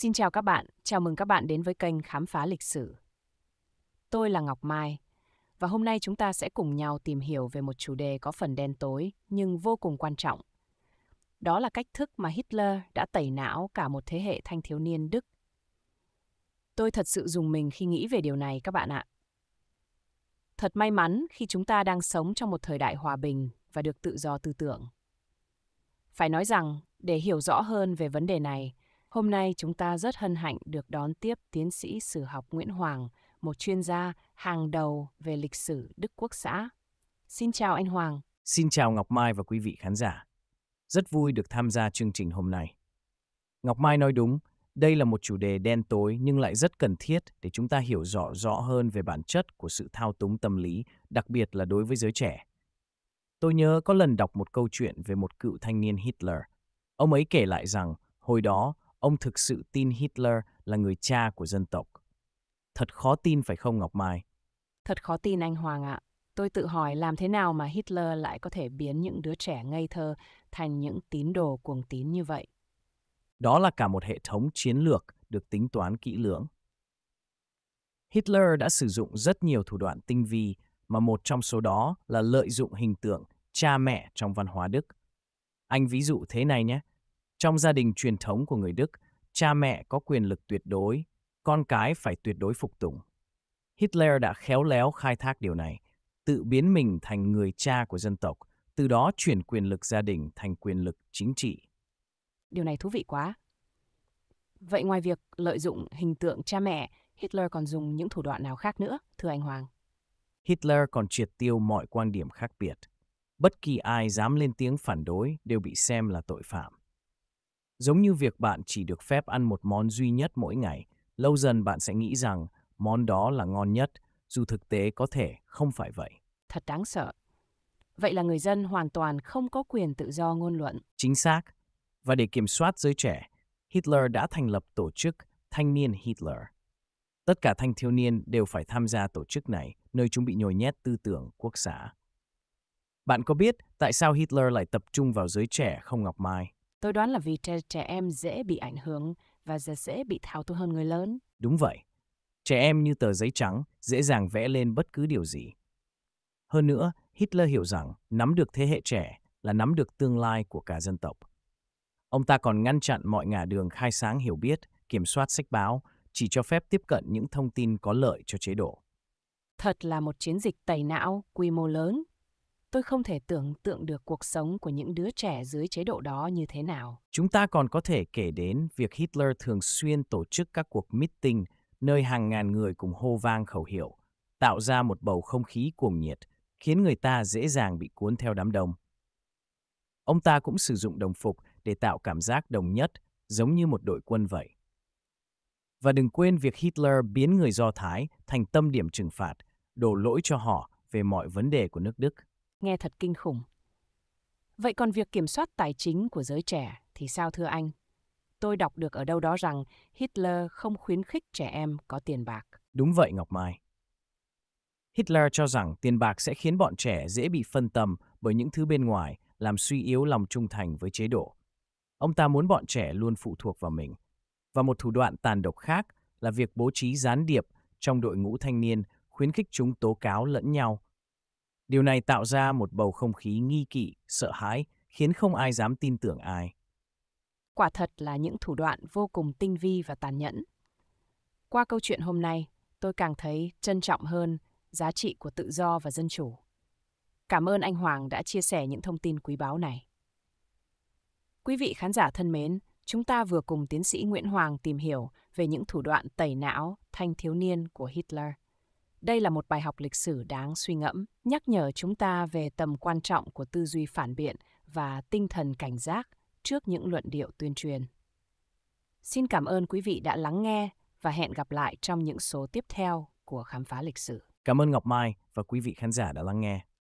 Xin chào các bạn, chào mừng các bạn đến với kênh Khám phá lịch sử. Tôi là Ngọc Mai, và hôm nay chúng ta sẽ cùng nhau tìm hiểu về một chủ đề có phần đen tối nhưng vô cùng quan trọng. Đó là cách thức mà Hitler đã tẩy não cả một thế hệ thanh thiếu niên Đức. Tôi thật sự dùng mình khi nghĩ về điều này các bạn ạ. Thật may mắn khi chúng ta đang sống trong một thời đại hòa bình và được tự do tư tưởng. Phải nói rằng, để hiểu rõ hơn về vấn đề này, Hôm nay chúng ta rất hân hạnh được đón tiếp tiến sĩ sử học Nguyễn Hoàng, một chuyên gia hàng đầu về lịch sử Đức Quốc xã. Xin chào anh Hoàng. Xin chào Ngọc Mai và quý vị khán giả. Rất vui được tham gia chương trình hôm nay. Ngọc Mai nói đúng, đây là một chủ đề đen tối nhưng lại rất cần thiết để chúng ta hiểu rõ rõ hơn về bản chất của sự thao túng tâm lý, đặc biệt là đối với giới trẻ. Tôi nhớ có lần đọc một câu chuyện về một cựu thanh niên Hitler. Ông ấy kể lại rằng hồi đó ông thực sự tin Hitler là người cha của dân tộc. Thật khó tin phải không Ngọc Mai? Thật khó tin anh Hoàng ạ. Tôi tự hỏi làm thế nào mà Hitler lại có thể biến những đứa trẻ ngây thơ thành những tín đồ cuồng tín như vậy. Đó là cả một hệ thống chiến lược được tính toán kỹ lưỡng. Hitler đã sử dụng rất nhiều thủ đoạn tinh vi, mà một trong số đó là lợi dụng hình tượng cha mẹ trong văn hóa Đức. Anh ví dụ thế này nhé, trong gia đình truyền thống của người Đức, cha mẹ có quyền lực tuyệt đối, con cái phải tuyệt đối phục tùng. Hitler đã khéo léo khai thác điều này, tự biến mình thành người cha của dân tộc, từ đó chuyển quyền lực gia đình thành quyền lực chính trị. Điều này thú vị quá. Vậy ngoài việc lợi dụng hình tượng cha mẹ, Hitler còn dùng những thủ đoạn nào khác nữa, thưa anh Hoàng? Hitler còn triệt tiêu mọi quan điểm khác biệt. Bất kỳ ai dám lên tiếng phản đối đều bị xem là tội phạm. Giống như việc bạn chỉ được phép ăn một món duy nhất mỗi ngày, lâu dần bạn sẽ nghĩ rằng món đó là ngon nhất, dù thực tế có thể không phải vậy. Thật đáng sợ. Vậy là người dân hoàn toàn không có quyền tự do ngôn luận. Chính xác. Và để kiểm soát giới trẻ, Hitler đã thành lập tổ chức Thanh niên Hitler. Tất cả thanh thiếu niên đều phải tham gia tổ chức này, nơi chúng bị nhồi nhét tư tưởng quốc xã. Bạn có biết tại sao Hitler lại tập trung vào giới trẻ không ngọc mai? Tôi đoán là vì trẻ, trẻ em dễ bị ảnh hưởng và dễ bị thao túng hơn người lớn. Đúng vậy. Trẻ em như tờ giấy trắng, dễ dàng vẽ lên bất cứ điều gì. Hơn nữa, Hitler hiểu rằng nắm được thế hệ trẻ là nắm được tương lai của cả dân tộc. Ông ta còn ngăn chặn mọi ngả đường khai sáng hiểu biết, kiểm soát sách báo, chỉ cho phép tiếp cận những thông tin có lợi cho chế độ. Thật là một chiến dịch tẩy não quy mô lớn tôi không thể tưởng tượng được cuộc sống của những đứa trẻ dưới chế độ đó như thế nào. Chúng ta còn có thể kể đến việc Hitler thường xuyên tổ chức các cuộc meeting nơi hàng ngàn người cùng hô vang khẩu hiệu, tạo ra một bầu không khí cuồng nhiệt, khiến người ta dễ dàng bị cuốn theo đám đông. Ông ta cũng sử dụng đồng phục để tạo cảm giác đồng nhất, giống như một đội quân vậy. Và đừng quên việc Hitler biến người Do Thái thành tâm điểm trừng phạt, đổ lỗi cho họ về mọi vấn đề của nước Đức nghe thật kinh khủng. Vậy còn việc kiểm soát tài chính của giới trẻ thì sao thưa anh? Tôi đọc được ở đâu đó rằng Hitler không khuyến khích trẻ em có tiền bạc. Đúng vậy Ngọc Mai. Hitler cho rằng tiền bạc sẽ khiến bọn trẻ dễ bị phân tâm bởi những thứ bên ngoài, làm suy yếu lòng trung thành với chế độ. Ông ta muốn bọn trẻ luôn phụ thuộc vào mình. Và một thủ đoạn tàn độc khác là việc bố trí gián điệp trong đội ngũ thanh niên khuyến khích chúng tố cáo lẫn nhau Điều này tạo ra một bầu không khí nghi kỵ, sợ hãi, khiến không ai dám tin tưởng ai. Quả thật là những thủ đoạn vô cùng tinh vi và tàn nhẫn. Qua câu chuyện hôm nay, tôi càng thấy trân trọng hơn giá trị của tự do và dân chủ. Cảm ơn anh Hoàng đã chia sẻ những thông tin quý báu này. Quý vị khán giả thân mến, chúng ta vừa cùng tiến sĩ Nguyễn Hoàng tìm hiểu về những thủ đoạn tẩy não thanh thiếu niên của Hitler. Đây là một bài học lịch sử đáng suy ngẫm, nhắc nhở chúng ta về tầm quan trọng của tư duy phản biện và tinh thần cảnh giác trước những luận điệu tuyên truyền. Xin cảm ơn quý vị đã lắng nghe và hẹn gặp lại trong những số tiếp theo của Khám phá lịch sử. Cảm ơn Ngọc Mai và quý vị khán giả đã lắng nghe.